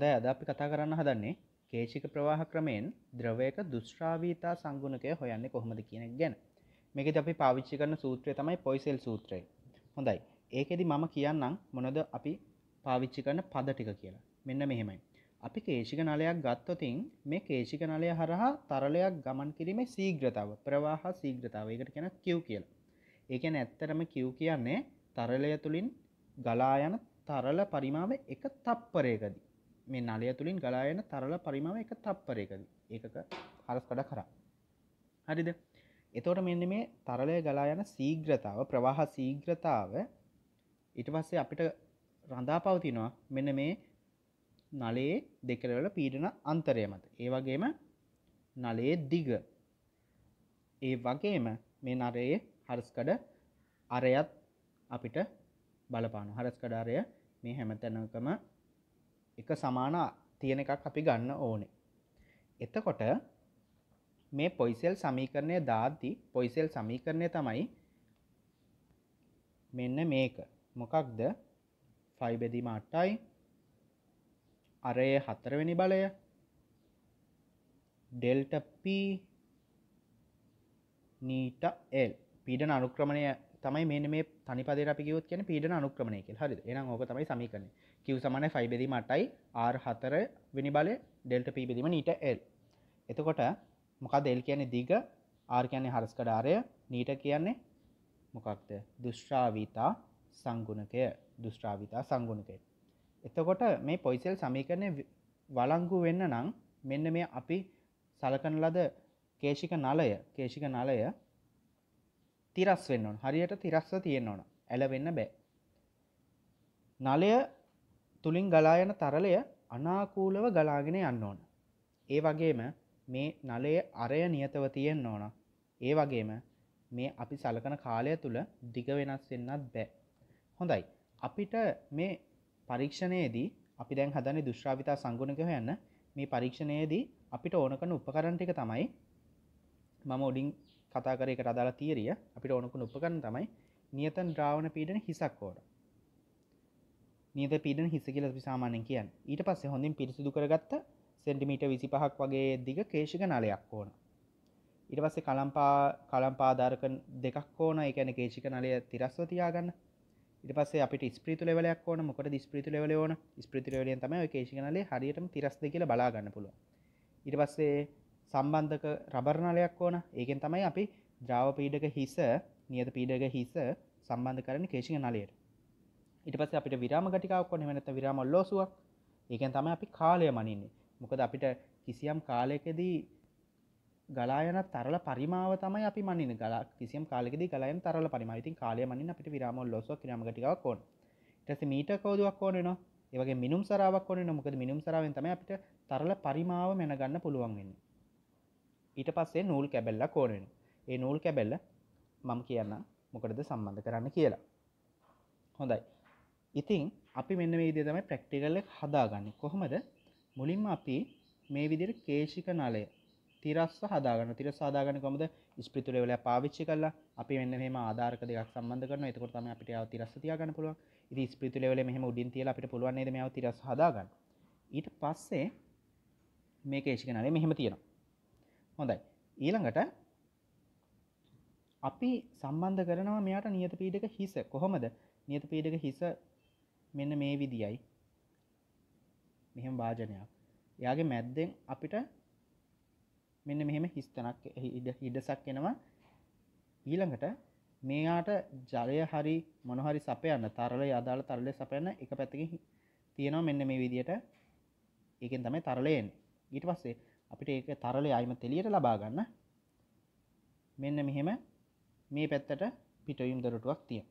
හොඳයි අද අපි කතා කරන්න හදන්නේ කේශික ප්‍රවාහ ක්‍රමයෙන් ද්‍රවයක දුෂ්්‍රාවීතා සංගුණකය හොයන්නේ කොහොමද කියන ගැන මේකෙද අපි පාවිච්චි කරන සූත්‍රය තමයි පොයිසෙල් සූත්‍රය හොඳයි ඒකෙදි මම කියන්නම් මොනද අපි පාවිච්චි කරන පද ටික කියලා මෙන්න මෙහෙමයි අපි කේශික නලයක් ගත්තොතින් මේ කේශික නලය හරහා තරලයක් ගමන් කිරීමේ සීග්‍රතාව ප්‍රවාහ සීග්‍රතාව ඒකට කියන කිව් කියලා ඒකැන ඇත්තරම කිව් කියන්නේ තරලය තුළින් ගලා යන තරල පරිමාව එක තප්පරයකදී මේ නලය තුළින් ගලායන තරල පරිමව එක තප්පරයකද ඒකක හරස්කඩ කරා හරිද එතෝට මෙන්න මේ තරලය ගලායන සීග්‍රතාව ප්‍රවාහ සීග්‍රතාව ඉට පස්සේ අපිට රඳා පවතිනවා මෙන්න මේ නලයේ දෙකරවල පීඩන අන්තරය මත ඒවගේම නලයේ දිග ඒ වගේම මේ නරයේ හරස්කඩ අරයත් අපිට බලපාන හරස්කඩාරය මේ හැමතැනකම එක සමාන තියෙන එකක් අපි ගන්න ඕනේ. එතකොට මේ පොයිසෙල් සමීකරණය දාද්දි පොයිසෙල් සමීකරණය තමයි මෙන්න මේක. මොකක්ද? 5 බෙදීම 8යි. අරයේ හතරවෙනි බලය ඩෙල්ටා p නීටා l පීඩන අනුක්‍රමණය තමයි මෙන්න මේ තනිපදයට අපි කිව්වොත් කියන්නේ පීඩන අනුක්‍රමණය කියලා. හරිද? එහෙනම් ඕක තමයි සමීකරණය. කිව් සමන ෆයි බෙදීම අටයි ආර් හතර වෙනි බල ඩෙල්ට පී බෙදීම නීට එල් එතකොට මොකක් දෙල් කියන්නේ දිග ආර් කියන්නේ හරස්කඩාරය නීට කියන්නේ මොකක්ද දුෂ්්‍රාවිතා සංගුණකය දුෂ්්‍රාවිතා සංගුණකය එතකොට මේ පොයිසෙල් සමීකරණය වලංගු වෙන්න නම් මෙන්න මේ අපි සලකන ලද කේෂික නලය කේෂික නලය තිරස් වෙන්න ඕන හරියට තිරස්ව තියෙන්න ඕන ඇලවෙන්න බෑ නලය තුළින් ගලායන තරලය අනාකූලව ගලාගෙන යන්න ඕන. ඒ වගේම මේ නලය අරය නියතව තියෙන් ඕන. ඒ වගේම මේ අපි සලකන කාලය තුළ දිග වෙනස් වෙන්නත් බෑ. හොඳයි. අපිට මේ පරීක්ෂණයේදී අපි දැන් හදන දුශ්‍රාවිතා සංගුණක හොයන්න මේ පරීක්ෂණයේදී අපිට ඕනකන උපකරන්ටික තමයි මම ඔඩින් කතාකරයකට අදාලා තීරිය අපිට ඕනකුන උපකරන තමයි නියතන් ද්‍රාවණ පීඩන හිසක් ෝඩ නීද පීඩන හිස කියල විසාමානෙන් කියන් ඊට පස්සේ හොඳින් පිරිසිදු කරගත්ත සෙන්ටිමීට විසි පහක් වගේ දිග කේශක නලයක් ඕන ඉට පස්සේ කලම්පා කලම්පාධාරක දෙකක් ඕන එකන කේශික නලය තිරස්ව තියාගන්න ඉට පස අපට ස්ප්‍රීතු ලෙවලයක් ඕන මොකට ස්ප්‍රීතු ලෙවල ඕන ස්ප්‍රීතු ලෙවලින් තම කේශික නලේ හරියට තිරස් දෙ කියල බලාගන්න පුළුව ඉට පස්සේ සම්බන්ධක රබරණලයක් ඕන ඒකෙන් තමයි අපි ද්‍රාව පීඩක හිස නියත පීඩක හිස සම්බන්ධ කරන කේශික නලයට ඉටපස අපිට විරාම ගටිකාවක් කොන නැත විරාම ලෝසුවක් ඒකන් තම අපි කාලය මනින්නේ මොකද අපිට කිසියම් කාලයකදී ගලායන තරල පරිමාව තමයි අපි මනින ගල කිසියම් කාලෙද ගලයන් තරල පරිමයිතින් කාලය මනින් අපිට විරාමල් ලොස ක්‍රමගටිකක් කොන් ටස මීට කෝදුවක් ඕනන ඒවගේ මිනුම් සරාවක් කොන නොකද මිනුම් සරාවෙන් තම අපිට තරල පරිමාව මැනගන්න පුළුවන් වෙන්න ඊට පස්සේ නූල් කැබෙල්ල කෝරෙන ඒ නූල් කැබෙල්ල මම කියන්න මොකටද සම්බන්ධ කරන්න කියලා හොඳයි ඉතින් අපි මෙන්න මේ විදිහ තමයි ප්‍රැක්ටිකල් එක හදාගන්නේ. කොහොමද? මුලින්ම අපි මේ විදිහට කේශික නලය තිරස්ස හදාගන්න. තිරස්ස හදාගන්නේ කොහොමද? ස්ප්‍රිතු ලෙවලයක් පාවිච්චි කරලා අපි මෙන්න මෙහෙම ආධාරක දෙකක් සම්බන්ධ කරනවා. එතකොට තමයි අපිට ආව තිරස්ස තියාගන්න පුළුවන්. ඉතින් ස්ප්‍රිතු ලෙවලෙ මෙහෙම උඩින් තියලා අපිට පුළුවන් නේද මේව තිරස්ස හදාගන්න. ඊට පස්සේ මේ කේශික නලය මෙහෙම තියෙනවා. හොඳයි. ඊළඟට අපි සම්බන්ධ කරනවා මෙයාට නියත පීඩක හිස. කොහොමද? නියත පීඩක හිස මෙන්න මේ විදියි මෙහෙම වාජනයක් එයාගේ මැද්දෙන් අපිට මෙන්න මෙහෙම හිස්තනක් ඉඩසක් එනවා ඊළඟට මේයාට ජලය හරි මොනහරි සපයන්න තරල අදාළ තරලය සපයන්න එක පැත්තකින් තියෙනවා මෙන්න මේ විදියට ඒකෙන් තමයි තරලයෙන් ඊට පස්සේ අපිට ඒක තරලය අයිම තෙලියට ලබා ගන්න මෙන්න මෙහෙම මේ පැත්තට පිටයුම් දොරටුවක් තියෙන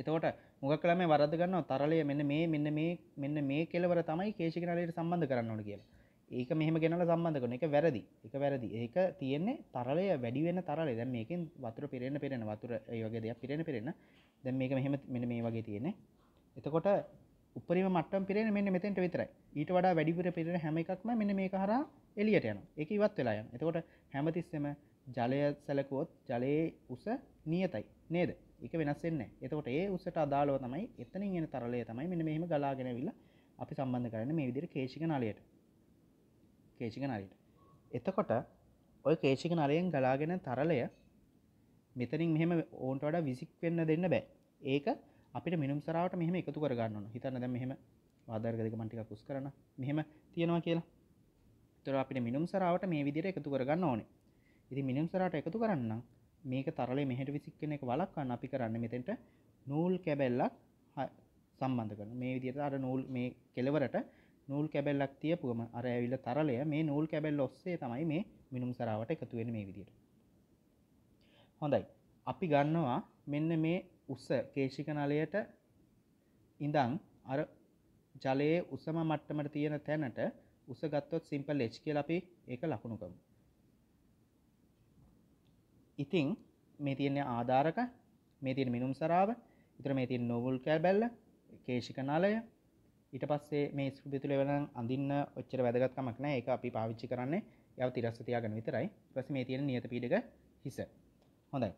එතකොට මුගක් කළම වරද ගන්න තරලය මෙන්න මේ මෙන්න මේ මෙන්න මේ කෙලවර තමයි කේශිකනලයට සම්බන්ධ කරන්න ඕන කියලා ඒක මෙහම ගෙනල සම්බන්ධ කරන එක වැරදි එක වැරදි ඒක තියෙන්නේ තරලය වැඩිවෙන තරලය දැ මේකින් වතුර පිරෙන්න්න පෙරෙන වතුර යෝගේ දෙයක් පිරෙන පෙරෙන දැ මේක මෙහෙම මෙන මේ වගේ තියෙන්නේ එතකොට උපරිම මට්ටම් පිරෙන මෙන්න මෙතෙන්ට විතරයි ඊට වඩා වැඩිපුර පිරෙන හැම එකක්ම මෙන්න මේ හර එලියට යන එක ඉවත් වෙලායන් එතකොට හැමතිස්සම ජලය සැලකුවොත් ජලයේ උස නියතයි නේද එක වෙනස් වෙන්නේ එතකොට ඒ උසට අදාළව තමයි එතනින් එන තරලය තමයි මෙන්න මෙහෙම ගලාගෙන ඇවිල්ලා අපි සම්බන්ධ කරන්නේ මේ විදිහට කේශික නලයට කේශික නලයට එතකොට ඔය කේශික නලයෙන් ගලාගෙන තරලය මෙතනින් මෙහෙම ඕන්ට වඩා විසික් වෙන්න දෙන්න බෑ ඒක අපිට මිනුම් සරාවට මෙහෙම එකතු කරගන්න ඕන හිතන්න දැන් මෙහෙම ආධාරගදික මන් ටිකක් උස් කරන මෙහෙම තියෙනවා කියලා ඒතර අපිට මිනුම් සරාවට මේ විදිහට එකතු කරගන්න ඕනේ ඉතින් මිනුම් සරාවට එකතු කරන්න මේක තරලේ මෙහට විසික්කන එක වලක්වන්න අපි කරන්න මෙතෙන්ට නූල් කැබැල්ලක් සම්බන්ධ කරන මේ විදියට අර නූල් මේ කෙලවරට නූල් කැබැල්ලක් තියපුගම අර ඇවිල්ල තරලය මේ නූල් කැබැල් ඔස්සේ තමයි මේ මිනුම් සරාවට එකතුවෙන මේ විදියට හොඳයි අපි ගන්නවා මෙන්න මේ උස කේශිකනලයට ඉඳං අර ජලයේ උසම මට්ටමට තියෙන තැනට උස ගත්තොත් සිම්පල් එච් කියලා අපි ඒක ලකුණු කරමු ඉතිං මේ තියන්නේ ආධාරක මේ තියෙන මිනුම් සරාව ඉතර මේ තින් නොවුල් කැල් බැල්ල කේෂික නාලය ඊට පස්සේ මේ ස්ෘපිතුල වෙන අඳන්න ඔච්චර වැදගත්කමක් නෑ එක අපි පාවිච්චි කරන්නේ යව තිරස්සතියාගන විතරයි ප්‍රස මේ තියෙන නියත පීඩක හිස හොඳයි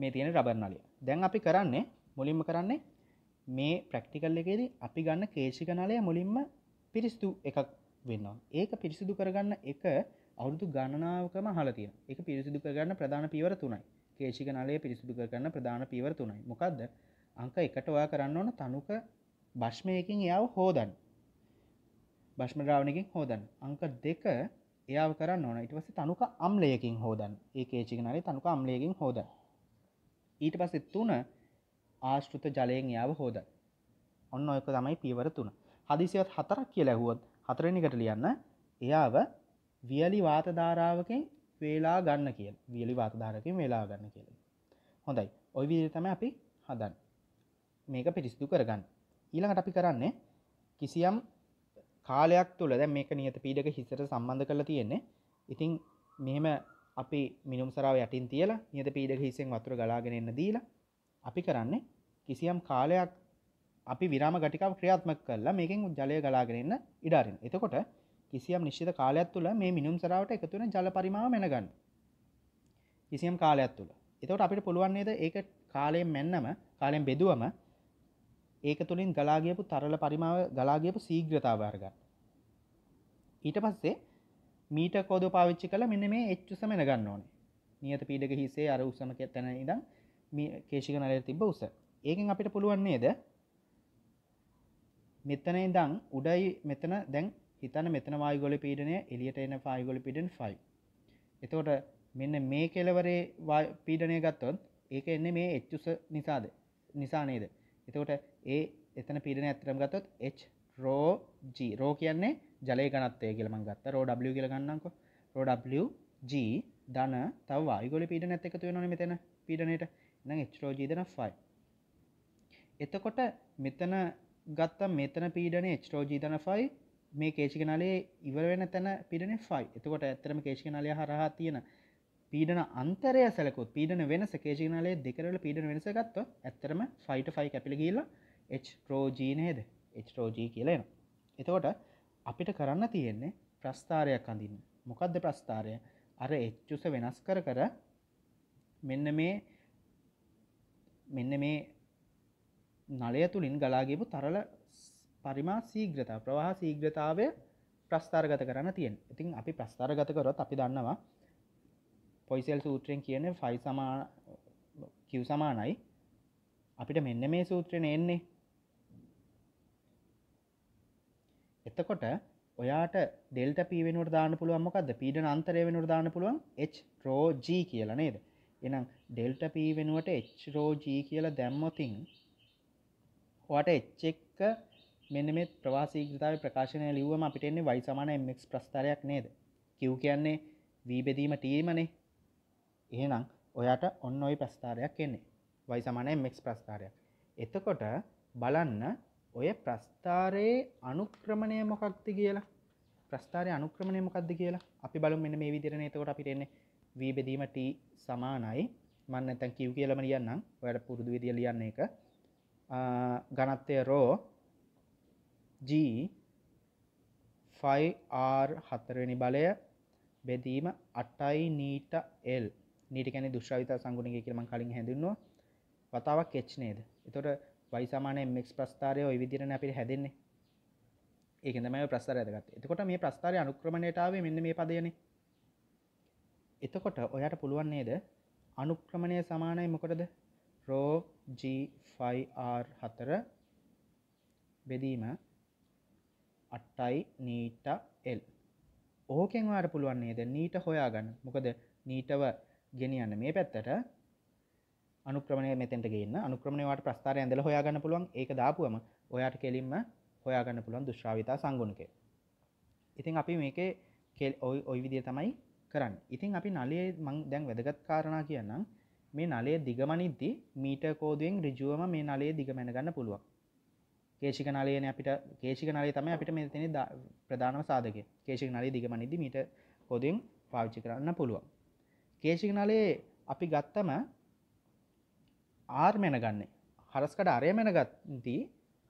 මේ තියෙන රබර්නලිය දැන් අපි කරන්නේ මුලින්ම කරන්නේ මේ ප්‍රක්ටිකල් එකේද අපි ගන්න කේෂික නලය මුලින්ම පිරිසිදු එකක් වෙන්නවා ඒක පිරිසිදු කරගන්න එක අවුරුදු ගණනාවකම හලතිය එක පිරිසිදු කරගන්න ප්‍රධාන පිවර තුනයි කේශික නලය පිරිසිදු කරන්න ප්‍රධාන පිවර තුනයි මොකක්ද අංක එකටවා කරන්න ඕන තනුක භශ්මයකින් එයාව හෝදන් භශ්මරාවණකින් හෝදන් අංක දෙක එයාව කරන්න ඕන ඉට පස තනුක අම්ලයකින් හෝදන් ඒ කේචික නලේ තනුක අම්ලයකින් හෝදන් ඊට පස්සෙ තුන ආශෘත ජලයෙන් යාව හෝදන් ඔන්න ඔයක තමයි පියවර තුන හදිසිවත් හතරක් කියලා ඇහුවොත් හතරෙනිකට ලියන්න එයාව වියලි වාතධාරාවකෙන් වේලා ගන්න කියල වියලි වාතධාරකින් වෙලා ගන්න කියල හොඳයි ඔය විදිතම අපි හදන් මේක පිරිස්දු කරගන්න ඊළඟට අපි කරන්නේ කිසියම් කාලයක් තුළ දැ මේක නියත පීඩක හිසට සම්බන්ධ කරලා තියෙන්නේ ඉතිං මෙහෙම අපි මිනුම් සරාව යටින් තියලා නියත පීඩක හිසෙන් වතුර ගලාගෙන එන්න දීලා අපි කරන්නේ කිසියම් කාලයක් අපි විරාම ගටිකාව ක්‍රියාත්මක කරලා මේකින් ජලය ගලාගෙනන්න ඉඩාරින් එතකොට කිසියම් නිශ්චිත කාලයක් තුළ මේ මිනුම් සරාවට එකතු වෙන ජල පරිමාව මැනගන්න. කිසියම් කාලයක් තුළ. එතකොට අපිට පුළුවන් නේද ඒක කාලයෙන් මැන්නම කාලයෙන් බෙදුවම ඒක තුලින් ගලා ගියපු තරල පරිමාව ගලා ගියපු ශීඝ්‍රතාවය අරගන්න. ඊට පස්සේ මීටර් කෝදුව පාවිච්චි කරලා මෙන්න මේ h උස මැනගන්න ඕනේ. නියත පීඩක හිසේ අර උසම තැන ඉඳන් මේ කේශික නලයේ තිබ්බ උස. ඒකෙන් අපිට පුළුවන් නේද මෙතන ඉඳන් උඩයි මෙතන දැන් හිතන්න මෙතන වායුගොල පීඩනය එලියට එන වායුගොල පීඩන 5. එතකොට මෙන්න මේ කෙලවරේ පීඩනය ගත්තොත් ඒක එන්නේ මේ h උස නිසාද? නිසා නේද? එතකොට ඒ එතන පීඩනය ඇත්තටම ගත්තොත් h rho g rho කියන්නේ ජලයේ ඝනත්වය කියලා මම ගත්තා. rho w කියලා ගන්නම්කෝ. rho w g ධන තව වායුගොල පීඩනයත් එකතු වෙනවනේ මෙතන පීඩනයට. එහෙනම් h rho g ධන 5. එතකොට මෙතන ගත්තා මෙතන පීඩනය h rho g ධන 5 මේ කේචිකනලේ ඉවර වෙන තැන පිරණ ෆයි එතකොට ඇත්තරම කේශිකනලය හරහා තියෙන පීඩන අන්තරය සැලකුත් පීඩන වෙනස කේශිකනලේ දෙකරල පීඩන වෙනස ගත්ව ඇත්තරම ෆයිට ෆයි කැපිල ගීල එච්රෝජීනයද එච්රෝජී කියලන එතකොට අපිට කරන්න තියෙන්නේ ප්‍රස්ථාරයක් අඳන්න මොකක්ද ප්‍රස්ථාරය අර එච්චුස වෙනස් කර කර මෙන්න මේ මෙන්න මේ නලය තුළින් ගලාගේපු තරල පරිමා සීග්‍රතා ප්‍රවාහ සීග්‍රතාවය ප්‍රස්ථාර්ගත කරන්න තියෙන් ඉතින් අපි ප්‍රස්ථාරගත කරොත් අපි දන්නවා පොයිසෙල් සූත්‍රයෙන් කියන ෆයි සමා කිව් සමානයි අපිට මෙන්න මේ සූත්‍රෙන එන්නේ එතකොට ඔයාට ඩෙල්ට පීවෙනුවට දාන්න පුළුවන් මොකක්ද පීඩන අන්තරය වෙනුවට දාන්න පුළුවන් H රෝජ කියලා නේද එනම් ඩෙල්ට පී වෙනුවට H රෝජ කියලා දැම්මොතින් ඔයාට එච්චෙක්ක මෙන්න මේ ප්‍රවාසීගතාව ප්‍රකාශනය ලිවම අපිට එන්නේ වයි සමාන එමක් ප්‍රස්ථරයක් නේද කිව් කියන්නේ වීබෙදීම ටීමනේ එහෙනම් ඔයාට ඔන්න ඔයි ප්‍රස්ථාරයක් එන්නේ වයි සමාන එමක් ප්‍රස්ථාරයක් එතකොට බලන්න ඔය ප්‍රස්ථාරයේ අනුක්‍රමණය මොකක්ති කියලා ප්‍රස්ථාරය අනුක්‍රමණය මොකක්ද කියලා අපි බලු මෙන්න මේ විදිරණ එතකොට අපිට එන්නේ වීබෙදීම ට සමානයි මන්න තැන් කිව් කියලම ලියන්නම් ඔයට පුරුදු විදිිය ලියන්න එක ගණත්තය රෝ G 5R හතරවෙනි බලය බෙදීම 8යි නීට L නීට කියන්නේ දුෂ්‍රාවිත සංගුණකය කියලා මම කලින් හැඳින්නුවා වතාවක් H නේද එතකොට y සමාන mx ප්‍රස්ථාරය ওই විදිහටනේ අපිට හැදෙන්නේ ඒකෙන් තමයි ඔය ප්‍රස්ථාරය හදගත්තේ එතකොට මේ ප්‍රස්ථාරය අනුක්‍රමණයට ආවේ මෙන්න මේ පදයනේ එතකොට ඔයාට පුළුවන් නේද අනුක්‍රමණය සමානයි මොකටද රෝ G 5R හතර බෙදීම අට්ටයි නීට එල් ඕකෙන් වාට පුළුවන් නේද නීට හොයාගන්න මොකද නීටව ගෙනියන්න මේ පැත්තට අනුක්‍රමණය මෙතැට ගන්න අනුක්‍රමණයවාට ප්‍රස්ථාරය ඇඳල හොයාගන්න පුළුවන් ඒක දාපුුවම ඔයාට කෙලින්ම හොයාගන්න පුළුවන් දුශ්‍රාවිතා සංගුණක ඉතින් අපි මේකේ කෙල් ඔයි ඔයි විදිය තමයි කරන්න ඉතින් අපි නලයේ මං දැන් වැදගත් කාරණා කියන්නම් මේ නලයේ දිගමනිද්දි මීට කෝදුවෙන් රිජුවම මේ නලයේ දිගමැනගන්න පුළුවන් කේශික නලයන අපිට කේශික නලේ තමයි අපිට මෙතන ප්‍රධානම සාධක කේශික නලේ දිගමනිදි මීට පොදින් පාවිච්චි කරන්න පුළුවන් කේශික නලේ අපි ගත්තම ආර් මෙනගන්නේ හරස්කඩ අරය මෙන ගත්දී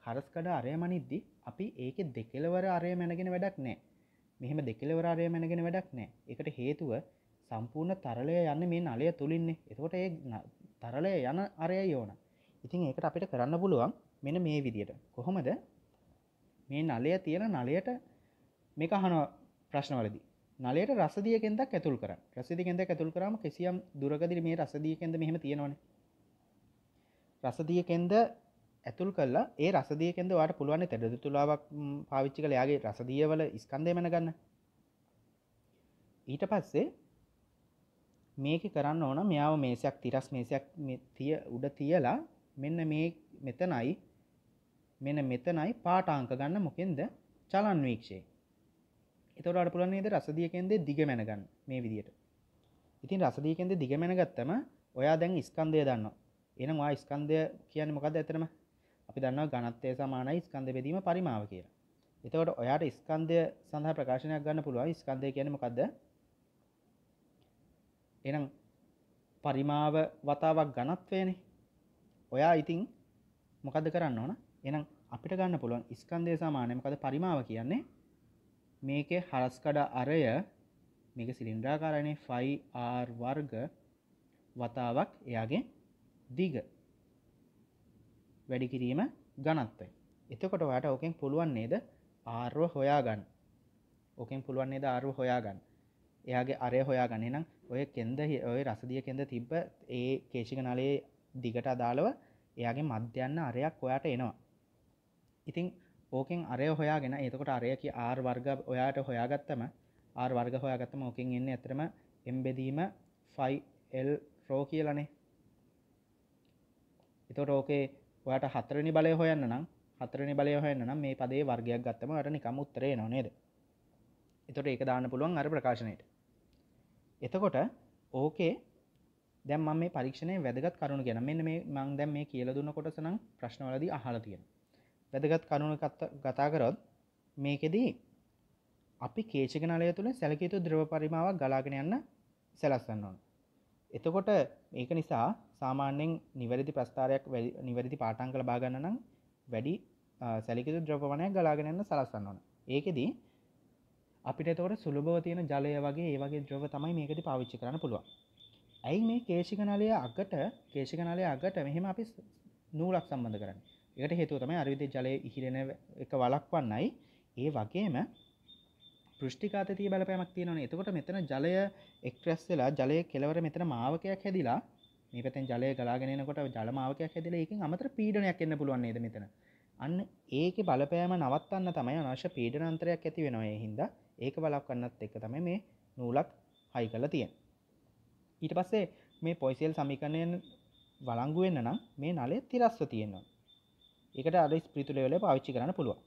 හරස්කඩ අරය මනිද්දි අපි ඒක දෙකෙලවර අරය මැනගෙන වැඩක් නෑ මෙහෙම දෙකෙලවර අරය මැනගෙන වැඩක් නෑ එකට හේතුව සම්පූර්ණ තරලය යන්න මේ නලය තුළින්නේ එතකොට ඒ තරලය යන අරය යෝන ඉතින් ඒකට අපිට කරන්න පුළුවන් මෙන මේ විදියට කොහොමද මේ නලය තියෙන නලයට මේක හන ප්‍රශ්නවලදී නලයට රසදියකෙන්දක් ඇතුල් කර රසදිකෙන්ද ඇතුල් කරම කිසියම් දුරගදිර මේ රසදියකෙන්ද මෙහම තියෙනවන රසදියකෙන්ද ඇතුල් කලා ඒ රසදියකෙන්ද වාට පුළුවන් තැඩදු තුලාවක් පාවිච්චි කළයාගේ රසදියවල ස්කන්දය මන ගන්න ඊට පස්සේ මේක කරන්න ඕන මෙයාව මේසයක් තිරස් මේසයක් තිය උඩ තියලා මෙන්න මේ මෙතනයි මෙන්න මෙතනයි පාටාංක ගන්න මොකෙන්ද චලන් වීක්ෂේ එතවට අට පුළන් ද රසදියකෙන්ද දිගමැන ගන්න මේ විදියට ඉතින් රසදීකෙන්ද දිගමැන ගත්තම ඔයා දැන් ස්කන්දය දන්න එනවා ස්කන්දය කියන්න මොකද ඇතරම අපි දන්න ගනත්තය සමානයි ස්කන්ද බෙදීම පරිමාව කියලා එතවට ඔයාට ස්කන්දය සඳහා ප්‍රකාශනයක් ගන්න පුළුවන් ස්කන්දය කියන මොකක්ද එනම් පරිමාව වතාවක් ගණත්වයනේ ඔයා ඉතිං මොකද කරන්න ඕන එනම් අපිට ගන්න පුළුවන් ස්කන්ධය සමානයමකද පරිමාව කියන්නේ මේක හරස්කඩ අරය මේක සිලින්ඩාකාරණය ෆයි ආර් වර්ග වතාවක් එයාගේ දිග වැඩි කිරීම ගණත්තයි එතකොට ඔයාට ඕකෙන් පුළුවන් නේද ආර්ව හොයාගන්න ඕකෙන් පුළුවන් නේද ආර්ව හොයාගන්න එයාගේ අරය හොයාගන්න නම් ඔය කෙන්ද ඔය රසදිය කෙන්ද තිබ්බ ඒ කේශික නලයේ දිගට අදාළව එයාගේ මධ්‍යන්න අරයක් ඔයාට එනවා ඉතින් ඕකෙන් අරය හොයාගෙන එතකොට අරයකි ආර් වර්ග ඔයාට හොයාගත්තම ආර් වර්ග හොයාගත්තම ඕකින් එන්න ඇතරම එම්බෙදීම ෆයිල් රෝ කියලනේ එතොට ඕකේ ඔයාට හතරනි බලය හොයන්න නම් හතරනි බලය හොයන්න නම් මේ පදේ වර්ගයක් ගත්තම අට නිකම් උත්තරේ නොනේද එතොට ඒක දාන්න පුළුවන් අර ප්‍රකාශනයට එතකොට ඕකේ දැම් මේ පරීක්ෂණය වැදගත් කරුණු ගැන මෙන්න මේ මං දැම් මේ කියල දුන්න කොටසනම් ප්‍රශ්නවලදී අහලා තියෙනවා වැදගත් කරුණු ගතා කරොත් මේකෙදී අපි කේචක නලය තුළ සැලකයුතු ද්‍රව පරිමාවක් ගලාගෙන යන්න සැලස්සන්න ඕන. එතකොට ඒක නිසා සාමාන්‍යෙන් නිවැරදි ප්‍රස්ථාරයක් නිවැරදි පාටන් කළ බාගන්න නම් වැඩි සැලිකිතු ද්‍රපවනයක් ගලාගෙනන්න සලස්සන්න ඕන ඒකෙදී අපිට තොර සුළුභව තියෙන ජලය වගේ ඒ වගේ ද්‍රව තමයි මේකති පාවිච්චි කරන්න පුළුවන් ඇයි මේ කේශිකනලය අගට කේශිකනලය අගට මෙහෙම අපි නූලක් සම්බඳ කරන්න එකට හේතුව තමයි අරවිද ජලය ඉහිරෙන එක වලක්වන්නයි ඒ වගේම පෘෂ්ටිකාතතිය බලපෑමක් තියෙනවනේ එතකොට මෙතන ජලය එක්ට්‍රස් වෙලා ජලය කෙලවර මෙතන මාවකයක් හැදිලා මේ පැත්තෙන් ජලය ගලාගෙන එනකොට ජල මාවකයක් හැදිලා ඒකෙන් අමතර පීඩනයක් එන්න පුළුවන් නේද මෙතන අන්න ඒකේ බලපෑම නවත්තන්න තමයි අනවශ්‍ය පීඩන අන්තරයක් ඇති වෙනවා ඒ හින්දා ඒක වලක්වන්නත් එක්ක තමයි මේ නූලත් හයි කරලා තියෙන්නේ ඊට පස්සේ මේ පොයිසියල් සමීකරණයෙන් වළංගු වෙන්න නම් මේ නලය තිරස්ව තියෙනවා ඒකට අර ස්පිරිතු ලෙවල පාවිච්චි කරන්න පුළුවන්.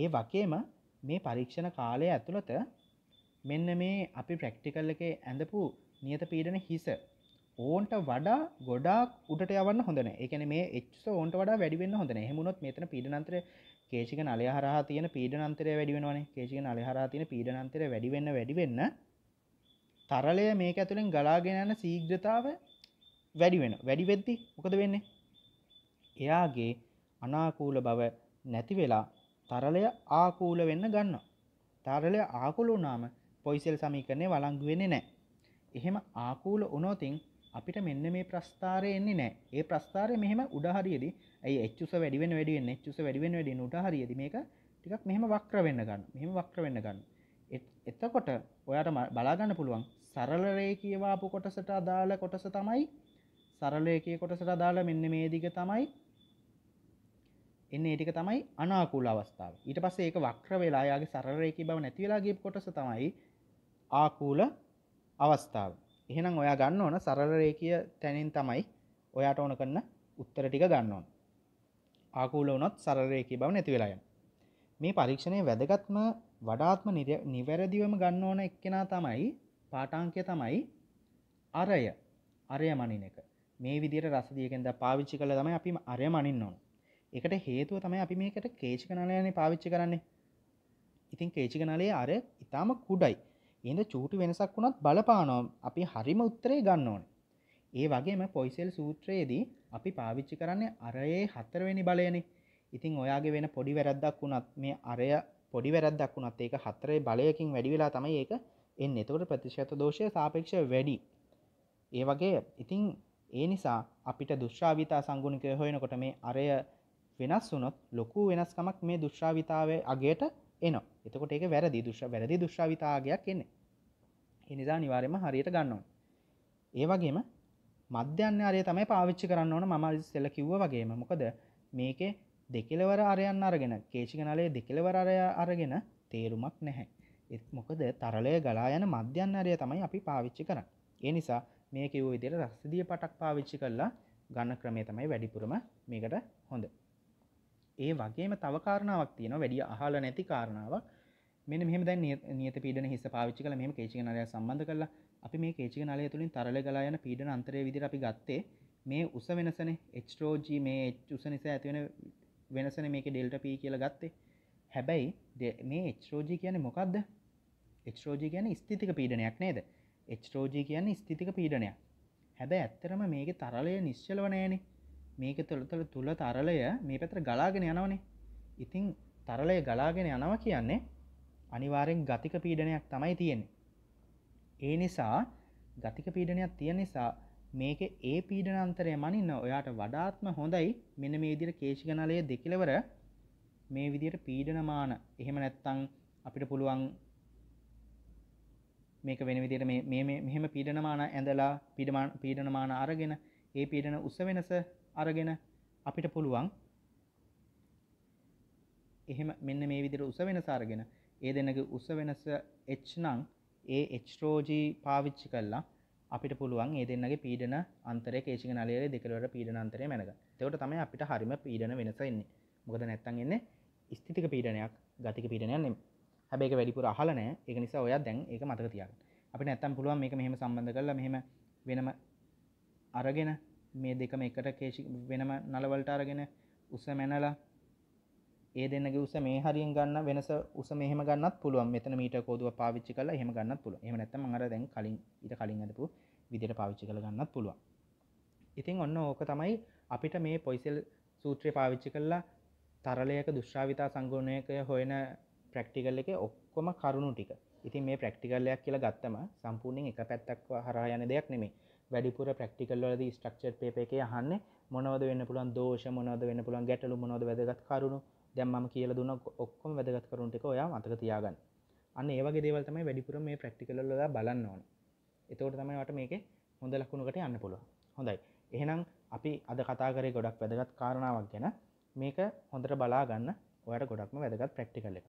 ඒ වගේම මේ පරීක්ෂණ කාලය ඇතුළත මෙන්න මේ අපි ප්‍රැක්ටිකල් එකේ ඇඳපු නියත පීඩන හිස ඕන්ට වඩා ගොඩක් උට යවන්න හොඳන එකන මේ එච්ස ඕන්ට වඩා වැඩිවෙන්න හොඳන හෙමුණොත් මෙතන පීඩනන්තර කේසික නලයහරහ තියෙන පීඩනන්තරය වැඩිවෙනවන කේසික නලහරා තියෙන පීඩනන්තර වැඩිවෙන්න වැඩිවෙන්න තරලය මේක ඇතුළෙන් ගලාගෙන යන සීග්‍රතාව වැඩිවෙන වැඩිවෙද්දි මොකද වෙන්නේ එයාගේ අනාකූල බව නැති වෙලා තරලය ආකූල වෙන්න ගන්නවා. තරලය ආකූල වුණාම පොයිසෙල් සමීකරණය වළංගු වෙන්නේ නැහැ. එහෙම ආකූල වුණොතින් අපිට මෙන්න මේ ප්‍රස්ථාරය එන්නේ නැහැ. ඒ ප්‍රස්ථාරය මෙහෙම උඩ හරියේදී ඇයි h උස වැඩි වෙන වැඩි වෙන h උස වැඩි වෙන වැඩි වෙන උඩ හරියේදී මේක ටිකක් මෙහෙම වක්‍ර වෙන්න ගන්න. මෙහෙම වක්‍ර වෙන්න ගන්න. එතකොට ඔයාට බලා ගන්න පුළුවන් සරල රේඛීය වාපු කොටසට අදාළ කොටස තමයි සරල රේඛීය කොටසට අදාළ මෙන්න මේ දිග තමයි එන්න ඒටික තමයි අනාකූල අවස්ථාව ඊට පස්සේ ඒක වක්‍ර වෙලායාගේ සරරයකි බව නැතිවෙලාගේ කොටස තමයි ආකූල අවස්ථාව එහෙනම් ඔයා ගන්න ඕන සරරේකය තැනින් තමයි ඔයාට ඕන කරන්න උත්තර ටික ගන්න ඕන ආකූල වනොත් සරරයකි බව නැතිවෙලාය මේ පරීක්ෂණය වැදගත්ම වඩාත්ම නිවැරදිවම ගන්න ඕන එක්කෙනා තමයි පාටාංකය තමයි අරය අරය මනින එක මේ විදිර රසදියකෙන්ද පාවිච්චි කළ තමයි අපි අරය මනින්න ඕන එකට හේතුව තමයි අපි මේකට කේචි කනාලයනේ පාවිච්චි කරන්නේ ඉතින් කේචි කනාලේ අර ඉතාම කුඩයි එඳ චූටි වෙනසක් වුණත් බලපානෝ අපි හරිම උත්තරේ ගන්න ඕන ඒ වගේම පොයිසෙල් සූත්‍රයේදී අපි පාවිච්චි කරන්නේ අරයේ හතරවෙනි බලයනේ ඉතින් ඔයාගේ වෙන පොඩි වැරද්දක් වුණත් මේ අරය පොඩි වැරද්දක් වුණත් ඒක හතරේ බලයකින් වැඩි වෙලා තමයි ඒක එන්නේ. එතකොට ප්‍රතිශත දෝෂය සාපේක්ෂව වැඩි. ඒ වගේ ඉතින් ඒ නිසා අපිට දුෂ්ශ්‍රාවිතා සංගුණිකය හොයනකොට මේ අරය වෙනස් වුනොත් ලොකු වෙනස්කමක් මේ දුශ්‍රාවිතාව අගේට එන එතකොට ඒක වැරදි දුෂ වැරදි දුශ්‍රාවිතාගයක් එන්නේ එනිසා නිවාරයම හරියට ගන්නවා ඒ වගේම මධ්‍යන්න අරය තමයි පාවිච්චි කරන්න ඕන මම සෙල්ල කිව්ව වගේම මොකද මේකේ දෙකෙලවර අරයන්න අරගෙන කේෂිකනලයේ දෙකෙලවර අරය අරගෙන තේරුමක් නැහැ මොකද තරලය ගලා යන මධ්‍යන්නරය තමයි අපි පාවිච්චි කරන්න. ඒ නිසා මේ කිව්ව විදිහට රසදිය පටක් පාවිච්චි කරලා ගන්න ක්‍රමය තමයි වැඩිපුරම මේකට හොඳ. ඒ වගේම තව කාරණාවක් තියෙනවා වැඩි අහලා නැති කාරණාවක් මෙන්න මෙහෙම දැන් නියත පීඩන හිස්ස පාවිච්චි කළා මෙහෙම කේචික නලය සම්බන්ධ කරලා අපි මේ කේචික නලය තුලින් තරල ගලා යන පීඩන අන්තරය විදිහට අපි ගත්තේ මේ උස වෙනසනේ H2G මේ H උස නිසා ඇති වෙන වෙනසනේ මේකේ ඩෙල්ටා P කියලා ගත්තේ හැබැයි මේ H2G කියන්නේ මොකද්ද H2G කියන්නේ ස්ථිතික පීඩනයක් නේද H2G කියන්නේ ස්ථිතික පීඩනයක් හැබැයි ඇත්තරම මේකේ තරලය නිශ්චලව නැහැනේ මේක තුළතුළ තුළ තරලය මේ පැතර ගලාගෙන යනවනේ ඉතිං තරලය ගලාගෙන යනව කියන්නේ අනිවාරෙන් ගතික පීඩනයක් තමයි තියෙන ඒ නිසා ගතික පීඩනයක් තියෙන නිසා මේක ඒ පීඩනන්තරය මනින්න ඔයාට වඩාත්ම හොඳයි මෙන මේ දිර කේශිගනලය දෙකිලවර මේ විදියට පීඩනමාන එහෙම නැත්තං අපිට පුළුවන් මේක වෙන විදියට මෙහෙම පීඩනමාන ඇඳලා පීඩනමාන අරගෙන ඒ පීඩන උස වෙනස අරගෙන අපිට පුළුවන් එහෙම මෙන්න මේ විදිර උස වෙනස අරගෙන ඒ දෙනගේ උස වෙනස එච් නං ඒ එච්රෝජී පාවිච්චි කල්ලා අපිට පුළුවන් ඒ දෙන්නගේ පීඩන අන්තර කේසික නලේ දෙකලවට පීඩන අන්තරය මැනක තවට තමයි අපිට හරිම පීඩන වෙනසන්නේ මොකද නැත්තන් එන්න ස්තිතික පීඩනයක් ගතික පීඩනයන්නේ හැබේ වැඩිපුර අහලනෑ එක නිසා ඔයා දැන් ඒ මතක තියක් අපි නැත්තම් පුළුවන් මේ මෙහෙම සම්බඳ කරලා මෙහෙම වෙනම අරගෙන මේ දෙකම එකට කේෂි වෙනම නලවලට අරගෙන උස මැනලා ඒ දෙන්නගේ උස මේ හරියෙන් ගන්න වෙනස උස මෙහෙම ගන්නත් පුළුවන් මෙතන මීට කෝදුව පාවිච්චි කරලා එහෙම ගන්නත් පුළුවන්. එහෙම නැත්නම් මම අර දැන් කලින් ඊට කලින් අදපු විදිහට පාවිච්චි කරලා ගන්නත් පුළුවන්. ඉතින් ඔන්න ඕක තමයි අපිට මේ පොයිසෙල් සූත්‍රය පාවිච්චි කරලා තරලයක දුෂ්‍රාවිතා සංගුණයක හොයන ප්‍රැක්ටිකල් එකේ ඔක්කොම කරුණු ටික. ඉතින් මේ ප්‍රැක්ටිකල්ලයක් කියලා ගත්තම සම්පූර්ණයෙන් එක පැත්තක් හරහා යන දෙයක් නෙමෙයි. වැඩිපුර ප්‍රක්ටිකල් වලද ස්ට්‍රක්චර් පේප එක අහන්න මොනවද වෙන්න පුළන් දෝෂ මොනවද වෙන්න පුළන් ගැටලු මොනොද වැදගත් කරුණු දැම්ම කියල දුන්න ඔක්කොම වැදගත් කරුන්ටික ඔයා මතක තියාගන්න අන්න ඒවගේ දේවල්තමයි වැඩිපුර මේ ප්‍රක්ටිකල් ලද බලන්න ඕන එතවට තමයිට මේක හොඳ ලක්ුණකට යන්න පුළුව හොඳයි එහෙනම් අපි අද කතා කරේ ගොඩක් වැදගත් කාරණාවක් ගැන මේක හොඳට බලාගන්න ඔයට ගොඩක්ම වැදගත් ප්‍රක්ටිකල එක